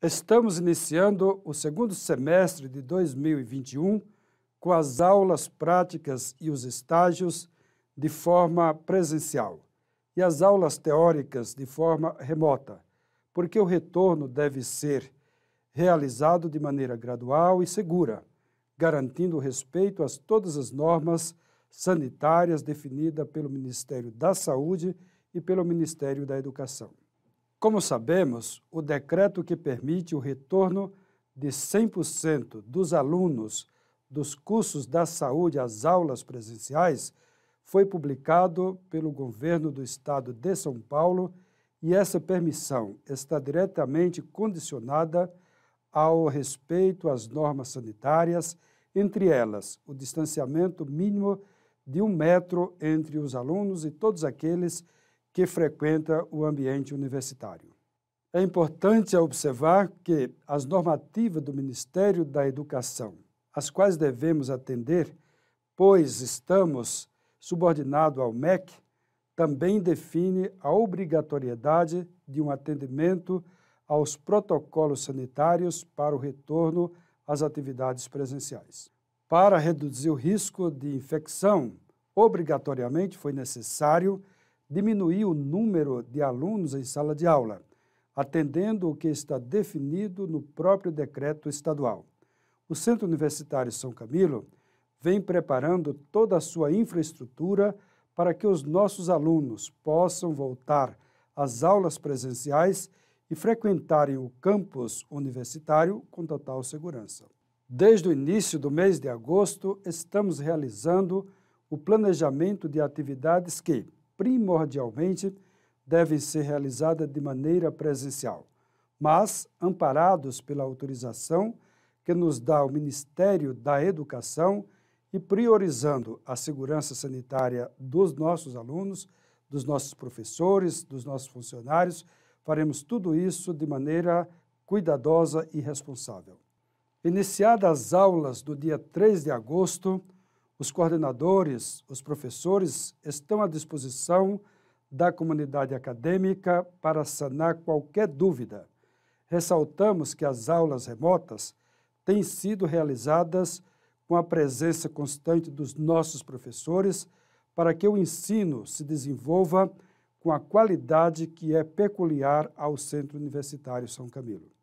Estamos iniciando o segundo semestre de 2021 com as aulas práticas e os estágios de forma presencial e as aulas teóricas de forma remota, porque o retorno deve ser realizado de maneira gradual e segura, garantindo o respeito a todas as normas sanitárias definidas pelo Ministério da Saúde e pelo Ministério da Educação. Como sabemos, o decreto que permite o retorno de 100% dos alunos dos cursos da saúde às aulas presenciais foi publicado pelo governo do estado de São Paulo e essa permissão está diretamente condicionada ao respeito às normas sanitárias, entre elas o distanciamento mínimo de um metro entre os alunos e todos aqueles que que frequenta o ambiente universitário. É importante observar que as normativas do Ministério da Educação, às quais devemos atender, pois estamos subordinados ao MEC, também define a obrigatoriedade de um atendimento aos protocolos sanitários para o retorno às atividades presenciais. Para reduzir o risco de infecção, obrigatoriamente foi necessário diminuir o número de alunos em sala de aula, atendendo o que está definido no próprio decreto estadual. O Centro Universitário São Camilo vem preparando toda a sua infraestrutura para que os nossos alunos possam voltar às aulas presenciais e frequentarem o campus universitário com total segurança. Desde o início do mês de agosto, estamos realizando o planejamento de atividades que, primordialmente devem ser realizadas de maneira presencial, mas amparados pela autorização que nos dá o Ministério da Educação e priorizando a segurança sanitária dos nossos alunos, dos nossos professores, dos nossos funcionários, faremos tudo isso de maneira cuidadosa e responsável. Iniciadas as aulas do dia 3 de agosto, os coordenadores, os professores estão à disposição da comunidade acadêmica para sanar qualquer dúvida. Ressaltamos que as aulas remotas têm sido realizadas com a presença constante dos nossos professores para que o ensino se desenvolva com a qualidade que é peculiar ao Centro Universitário São Camilo.